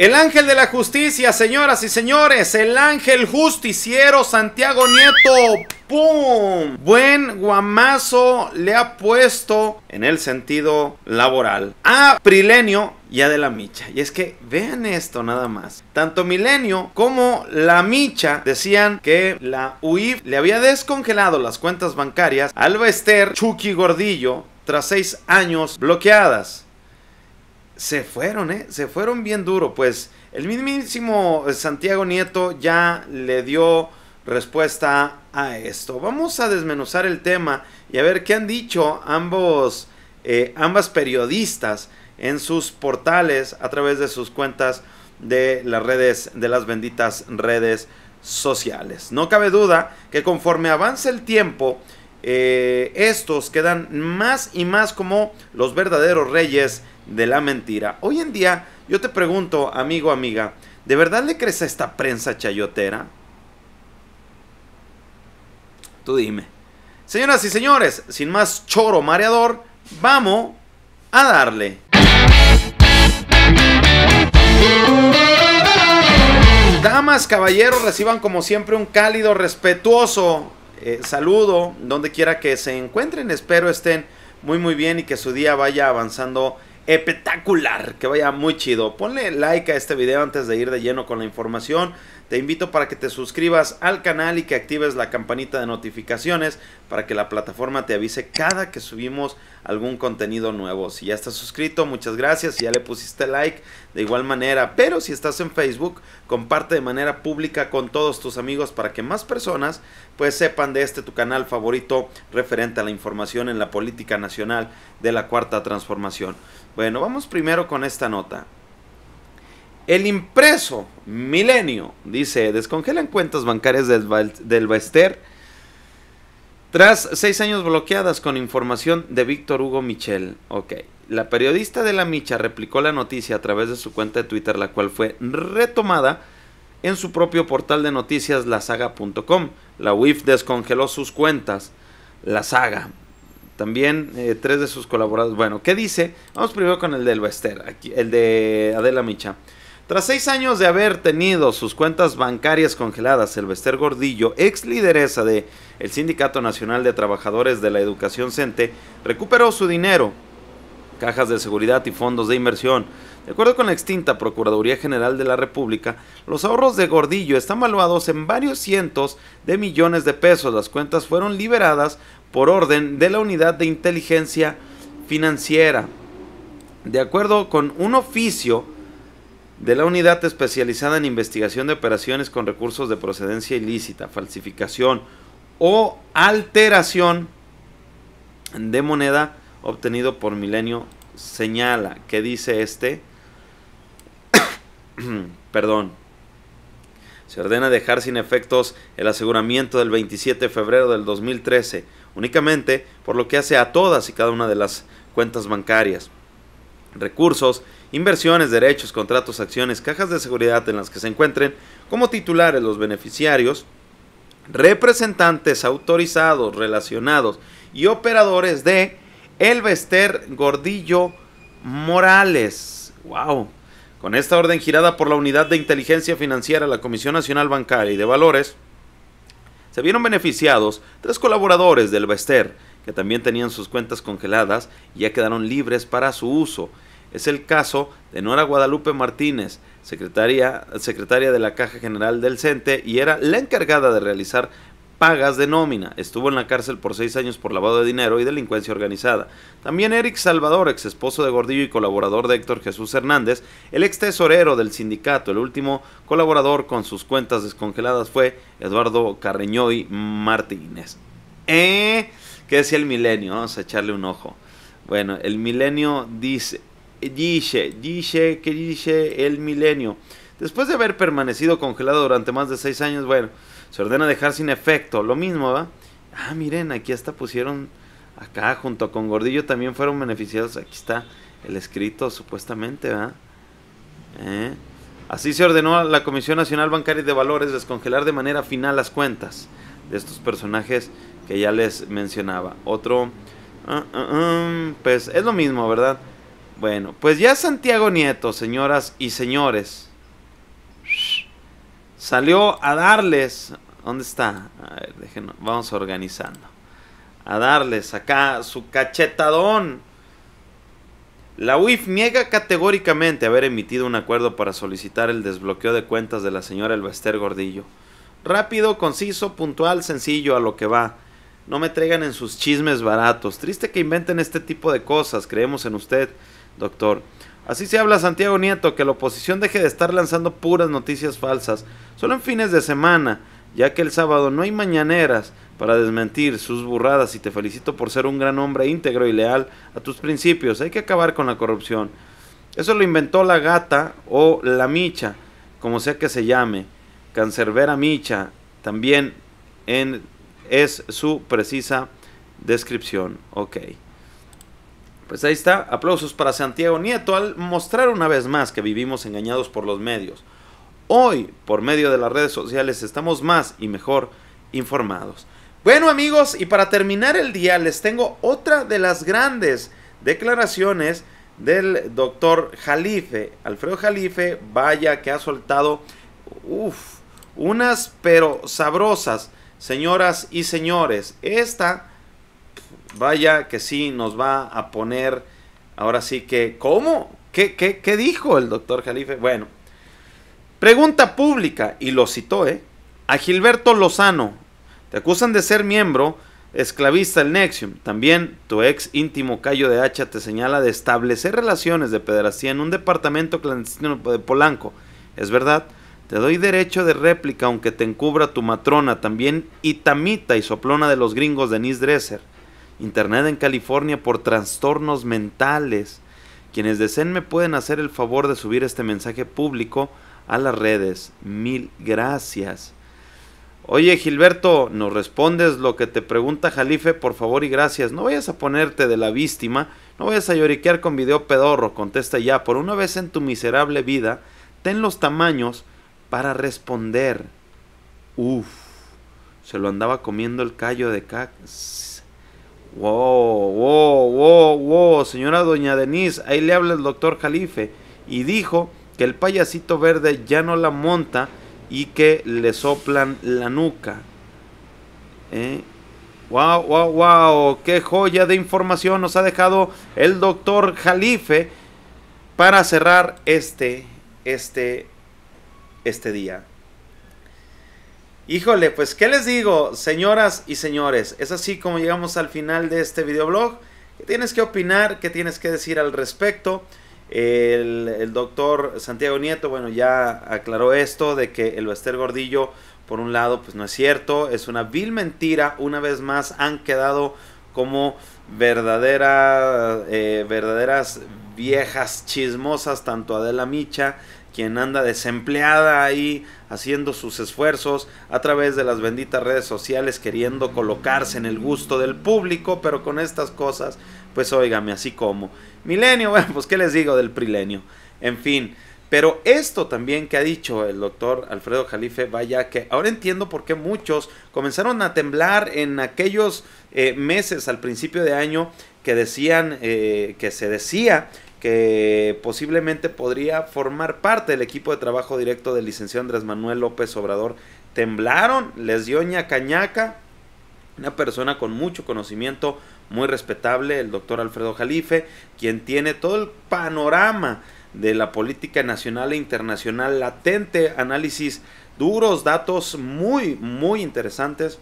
El ángel de la justicia, señoras y señores, el ángel justiciero Santiago Nieto. ¡Pum! Buen guamazo le ha puesto en el sentido laboral a Prilenio y a De la Micha. Y es que vean esto nada más. Tanto Milenio como la Micha decían que la UIF le había descongelado las cuentas bancarias al Bester Chucky Gordillo tras seis años bloqueadas se fueron, ¿eh? Se fueron bien duro. Pues el mismísimo eh, Santiago Nieto ya le dio respuesta a esto. Vamos a desmenuzar el tema y a ver qué han dicho ambos, eh, ambas periodistas en sus portales a través de sus cuentas de las redes, de las benditas redes sociales. No cabe duda que conforme avanza el tiempo, eh, estos quedan más y más como los verdaderos reyes de la mentira. Hoy en día, yo te pregunto, amigo, amiga, ¿de verdad le crees a esta prensa chayotera? Tú dime. Señoras y señores, sin más choro mareador, vamos a darle. Damas, caballeros, reciban como siempre un cálido, respetuoso eh, saludo donde quiera que se encuentren. Espero estén muy muy bien y que su día vaya avanzando espectacular, que vaya muy chido. Ponle like a este video antes de ir de lleno con la información. Te invito para que te suscribas al canal y que actives la campanita de notificaciones para que la plataforma te avise cada que subimos algún contenido nuevo. Si ya estás suscrito, muchas gracias. Si ya le pusiste like, de igual manera. Pero si estás en Facebook, comparte de manera pública con todos tus amigos para que más personas pues sepan de este tu canal favorito referente a la información en la política nacional de la cuarta transformación. Bueno, vamos primero con esta nota. El impreso, Milenio, dice, descongelan cuentas bancarias del, del tras seis años bloqueadas con información de Víctor Hugo Michel. Ok. La periodista de la Micha replicó la noticia a través de su cuenta de Twitter, la cual fue retomada en su propio portal de noticias lasaga.com. La UIF descongeló sus cuentas. La saga. También eh, tres de sus colaboradores. Bueno, ¿qué dice? Vamos primero con el del Bester, el de Adela Micha. Tras seis años de haber tenido sus cuentas bancarias congeladas, Elvester Gordillo, ex lideresa del el Sindicato Nacional de Trabajadores de la Educación CENTE, recuperó su dinero, cajas de seguridad y fondos de inversión. De acuerdo con la extinta Procuraduría General de la República, los ahorros de Gordillo están valuados en varios cientos de millones de pesos. Las cuentas fueron liberadas por orden de la Unidad de Inteligencia Financiera. De acuerdo con un oficio de la Unidad Especializada en Investigación de Operaciones con Recursos de Procedencia Ilícita, Falsificación o Alteración de Moneda obtenido por Milenio señala que dice este, perdón, se ordena dejar sin efectos el aseguramiento del 27 de febrero del 2013, únicamente por lo que hace a todas y cada una de las cuentas bancarias, recursos inversiones, derechos, contratos, acciones, cajas de seguridad en las que se encuentren como titulares los beneficiarios, representantes autorizados, relacionados y operadores de bester Gordillo Morales. ¡Wow! Con esta orden girada por la Unidad de Inteligencia Financiera, la Comisión Nacional Bancaria y de Valores, se vieron beneficiados tres colaboradores del Bester, que también tenían sus cuentas congeladas y ya quedaron libres para su uso. Es el caso de Nora Guadalupe Martínez, secretaria, secretaria de la Caja General del CENTE y era la encargada de realizar pagas de nómina. Estuvo en la cárcel por seis años por lavado de dinero y delincuencia organizada. También Eric Salvador, ex esposo de Gordillo y colaborador de Héctor Jesús Hernández, el ex tesorero del sindicato, el último colaborador con sus cuentas descongeladas fue Eduardo y Martínez. ¿Eh? ¿Qué decía el milenio? Vamos a echarle un ojo. Bueno, el milenio dice, eh, dice, dice, que dice el milenio. Después de haber permanecido congelado durante más de seis años, bueno, se ordena dejar sin efecto. Lo mismo, ¿va? Ah, miren, aquí hasta pusieron, acá junto con Gordillo también fueron beneficiados. Aquí está el escrito, supuestamente, ¿va? ¿Eh? Así se ordenó a la Comisión Nacional Bancaria de Valores descongelar de manera final las cuentas de estos personajes que ya les mencionaba. Otro, ah, ah, ah, pues es lo mismo, ¿verdad? Bueno, pues ya Santiago Nieto, señoras y señores, salió a darles, ¿dónde está? A ver, déjenos, vamos organizando. A darles acá su cachetadón. La UIF niega categóricamente haber emitido un acuerdo para solicitar el desbloqueo de cuentas de la señora Elbester Gordillo. Rápido, conciso, puntual, sencillo, a lo que va. No me traigan en sus chismes baratos. Triste que inventen este tipo de cosas, creemos en usted doctor. Así se habla Santiago Nieto, que la oposición deje de estar lanzando puras noticias falsas, solo en fines de semana, ya que el sábado no hay mañaneras para desmentir sus burradas y te felicito por ser un gran hombre íntegro y leal a tus principios. Hay que acabar con la corrupción. Eso lo inventó la gata o la micha, como sea que se llame. Cancerbera micha también en, es su precisa descripción. Ok. Pues ahí está, aplausos para Santiago Nieto al mostrar una vez más que vivimos engañados por los medios. Hoy, por medio de las redes sociales, estamos más y mejor informados. Bueno amigos, y para terminar el día les tengo otra de las grandes declaraciones del doctor Jalife. Alfredo Jalife, vaya que ha soltado, unas pero sabrosas, señoras y señores. Esta Vaya que sí nos va a poner, ahora sí que, ¿cómo? ¿Qué, qué, qué dijo el doctor Jalife? Bueno, pregunta pública, y lo citó, ¿eh? A Gilberto Lozano, te acusan de ser miembro esclavista el Nexium. También tu ex íntimo Cayo de Hacha te señala de establecer relaciones de pederastía en un departamento clandestino de Polanco. Es verdad, te doy derecho de réplica aunque te encubra tu matrona, también itamita y soplona de los gringos Denise Dresser. Internet en California por trastornos mentales. Quienes deseen me pueden hacer el favor de subir este mensaje público a las redes. Mil gracias. Oye Gilberto, nos respondes lo que te pregunta Jalife, por favor y gracias. No vayas a ponerte de la víctima, no vayas a lloriquear con video pedorro, contesta ya. Por una vez en tu miserable vida, ten los tamaños para responder. Uf, se lo andaba comiendo el callo de cax. Wow, wow, wow, wow, señora doña Denise, ahí le habla el doctor Jalife y dijo que el payasito verde ya no la monta y que le soplan la nuca. Wow, wow, wow, qué joya de información nos ha dejado el doctor Jalife para cerrar este, este, este día. Híjole, pues qué les digo, señoras y señores, es así como llegamos al final de este videoblog. ¿Qué tienes que opinar? ¿Qué tienes que decir al respecto? El, doctor Santiago Nieto, bueno, ya aclaró esto de que el Bester Gordillo, por un lado, pues no es cierto, es una vil mentira. Una vez más han quedado como verdaderas, eh, verdaderas viejas chismosas, tanto Adela Micha quien anda desempleada ahí haciendo sus esfuerzos a través de las benditas redes sociales queriendo colocarse en el gusto del público, pero con estas cosas, pues óigame, así como. Milenio, bueno, pues qué les digo del prilenio. En fin, pero esto también que ha dicho el doctor Alfredo Jalife, vaya que ahora entiendo por qué muchos comenzaron a temblar en aquellos eh, meses al principio de año que decían, eh, que se decía que posiblemente podría formar parte del equipo de trabajo directo del licenciado Andrés Manuel López Obrador, temblaron, les dio cañaca una persona con mucho conocimiento, muy respetable, el doctor Alfredo Jalife, quien tiene todo el panorama de la política nacional e internacional latente, análisis duros, datos muy, muy interesantes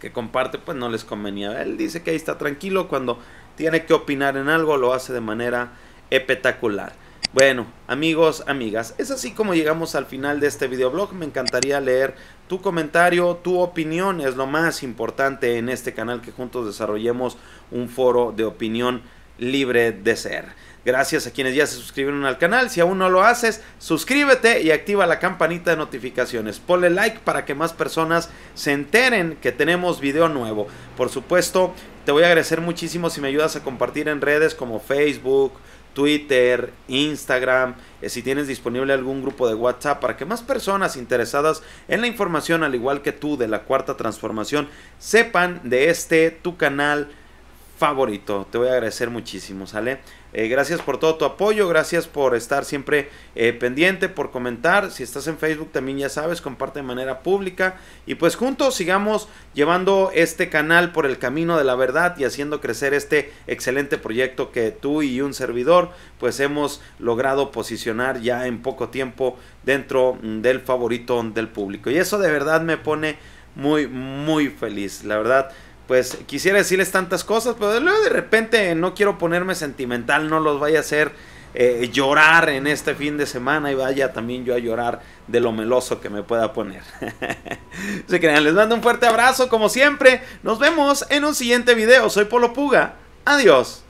que comparte, pues no les convenía. Él dice que ahí está tranquilo cuando tiene que opinar en algo, lo hace de manera espectacular. Bueno, amigos, amigas, es así como llegamos al final de este videoblog. Me encantaría leer tu comentario, tu opinión es lo más importante en este canal que juntos desarrollemos un foro de opinión libre de ser. Gracias a quienes ya se suscribieron al canal. Si aún no lo haces, suscríbete y activa la campanita de notificaciones. Ponle like para que más personas se enteren que tenemos video nuevo. Por supuesto, te voy a agradecer muchísimo si me ayudas a compartir en redes como Facebook, Twitter, Instagram, eh, si tienes disponible algún grupo de WhatsApp para que más personas interesadas en la información, al igual que tú de la cuarta transformación, sepan de este tu canal favorito. Te voy a agradecer muchísimo, ¿sale? Eh, gracias por todo tu apoyo, gracias por estar siempre eh, pendiente, por comentar. Si estás en Facebook también ya sabes, comparte de manera pública. Y pues juntos sigamos llevando este canal por el camino de la verdad y haciendo crecer este excelente proyecto que tú y un servidor pues hemos logrado posicionar ya en poco tiempo dentro mm, del favorito del público. Y eso de verdad me pone muy, muy feliz. La verdad pues quisiera decirles tantas cosas, pero de repente no quiero ponerme sentimental, no los vaya a hacer eh, llorar en este fin de semana y vaya también yo a llorar de lo meloso que me pueda poner. Se crean, les mando un fuerte abrazo como siempre, nos vemos en un siguiente video, soy Polo Puga, adiós.